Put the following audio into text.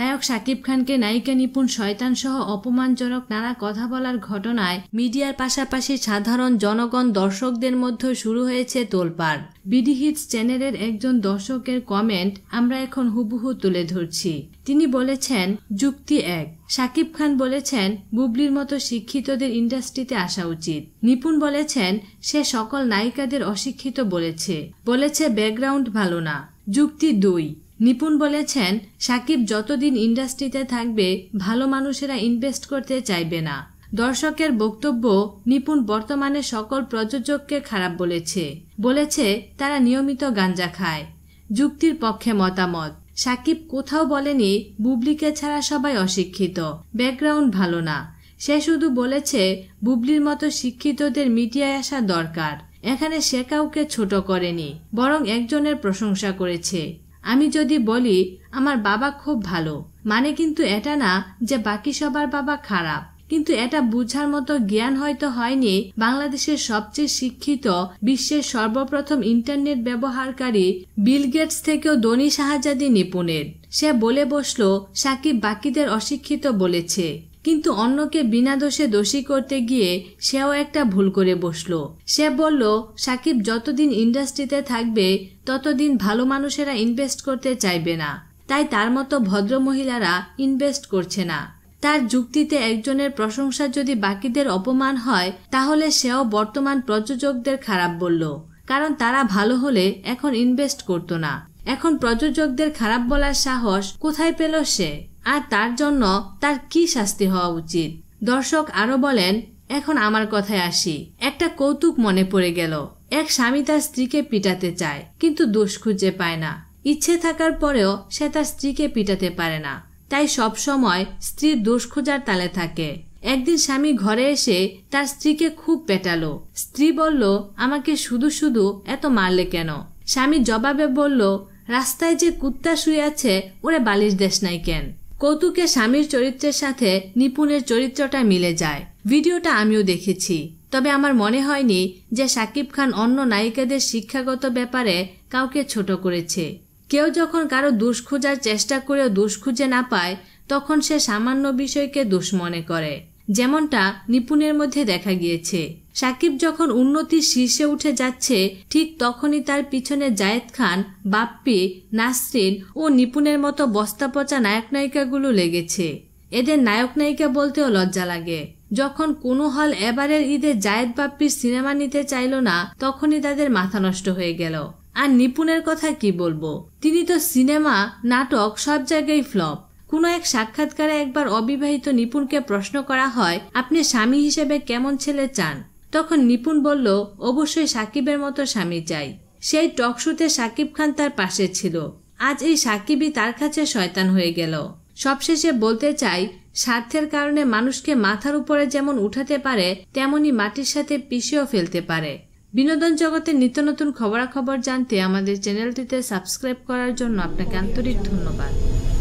নায়ক সাকিব খানকে নায়িকা নিপুণ শয়তান সহ অপমানজনক নানা কথা বলার ঘটনায় মিডিয়ার পাশাপাশি সাধারণ জনগণ দর্শকদের মধ্যে শুরু হয়েছে তোলপাড় বিডি হিটস চ্যানেলের একজন দর্শকের কমেন্ট আমরা এখন হুবহু তুলে ধরছি তিনি বলেছেন যুক্তি এক সাকিব খান বলেছেন বুবলির মতো শিক্ষিতদের ইন্ডাস্ট্রিতে আসা উচিত নিপুণ বলেছেন সে সকল নায়িকাদের অশিক্ষিত বলেছে বলেছে ব্যাকগ্রাউন্ড ভালো না যুক্তি দুই নিপুণ বলেছেন সাকিব যতদিন ইন্ডাস্ট্রিতে থাকবে ভালো মানুষেরা ইনভেস্ট করতে চাইবে না দর্শকের বক্তব্য নিপুণ বর্তমানে সকল প্রযোজককে খারাপ বলেছে বলেছে তারা নিয়মিত গাঞ্জা খায় যুক্তির পক্ষে মতামত সাকিব কোথাও বলেনি বুবলিকে ছাড়া সবাই অশিক্ষিত ব্যাকগ্রাউন্ড ভালো না সে শুধু বলেছে বুবলির মতো শিক্ষিতদের মিডিয়ায় আসা দরকার এখানে সে কাউকে ছোট করেনি বরং একজনের প্রশংসা করেছে আমি যদি বলি আমার বাবা খুব ভালো মানে কিন্তু এটা না যে বাকি সবার বাবা খারাপ কিন্তু এটা বুঝার মতো জ্ঞান হয়তো হয়নি বাংলাদেশের সবচেয়ে শিক্ষিত বিশ্বের সর্বপ্রথম ইন্টারনেট ব্যবহারকারী বিল গেটস থেকেও দনি সাহাজাদি নিপুণের সে বলে বসল সাকিব বাকিদের অশিক্ষিত বলেছে কিন্তু অন্যকে বিনা দোষে দোষী করতে গিয়ে সেও একটা ভুল করে বসল সে বলল সাকিব যতদিন ইন্ডাস্ট্রিতে থাকবে ততদিন ভালো মানুষেরা ইনভেস্ট করতে চাইবে না তাই তার মতো ভদ্র মহিলারা ইনভেস্ট করছে না তার যুক্তিতে একজনের প্রশংসা যদি বাকিদের অপমান হয় তাহলে সেও বর্তমান প্রযোজকদের খারাপ বলল কারণ তারা ভালো হলে এখন ইনভেস্ট করত না এখন প্রযোজকদের খারাপ বলার সাহস কোথায় পেল সে আর তার জন্য তার কি শাস্তি হওয়া উচিত দর্শক আরো বলেন এখন আমার কথায় আসি একটা কৌতুক মনে পড়ে গেল এক স্বামী তার স্ত্রীকে পিটাতে চায় কিন্তু দোষ খুঁজে পায় না ইচ্ছে থাকার পরেও সে তার স্ত্রীকে পিটাতে পারে না তাই সব সময় স্ত্রীর দোষ খোঁজার তালে থাকে একদিন স্বামী ঘরে এসে তার স্ত্রীকে খুব পেটালো স্ত্রী বলল আমাকে শুধু শুধু এত মারলে কেন স্বামী জবাবে বলল রাস্তায় যে কুত্তা শুয়ে আছে ওরে বালিশ দেশ নাই কেন কৌতুকে স্বামীর চরিত্রের সাথে নিপুণের চরিত্রটা মিলে যায় ভিডিওটা আমিও দেখেছি তবে আমার মনে হয়নি যে সাকিব খান অন্য নায়িকাদের শিক্ষাগত ব্যাপারে কাউকে ছোট করেছে কেউ যখন কারো দোষ খোঁজার চেষ্টা করেও দোষ খুঁজে না পায় তখন সে সামান্য বিষয়কে দোষ মনে করে যেমনটা নিপুণের মধ্যে দেখা গিয়েছে সাকিব যখন উন্নতির শীর্ষে উঠে যাচ্ছে ঠিক তখনই তার পিছনে জায়েদ খান বাপ্পি নাসরিন ও নিপুণের মতো বস্তা পচা নায়ক নায়িকাগুলো লেগেছে এদের নায়ক নায়িকা বলতেও লজ্জা লাগে যখন কোনো হল এবারের ঈদে জায়েদ বাপ্পির সিনেমা নিতে চাইল না তখনই তাদের মাথা নষ্ট হয়ে গেল আর নিপুণের কথা কি বলবো তিনি তো সিনেমা নাটক সব জায়গায় ফ্লপ কোনো এক সাক্ষাৎকারে একবার অবিবাহিত নিপুণকে প্রশ্ন করা হয় আপনি স্বামী হিসেবে কেমন ছেলে চান তখন নিপুণ বলল অবশ্যই সাকিবের মতো স্বামী চাই সেই টকশুতে সাকিব খান তার পাশে ছিল আজ এই সাকিবই তার কাছে শয়তান হয়ে গেল সবশেষে বলতে চাই স্বার্থের কারণে মানুষকে মাথার উপরে যেমন উঠাতে পারে তেমনি মাটির সাথে পিষেও ফেলতে পারে বিনোদন জগতে নিত্য নতুন খবরাখবর জানতে আমাদের চ্যানেলটিতে সাবস্ক্রাইব করার জন্য আপনাকে আন্তরিক ধন্যবাদ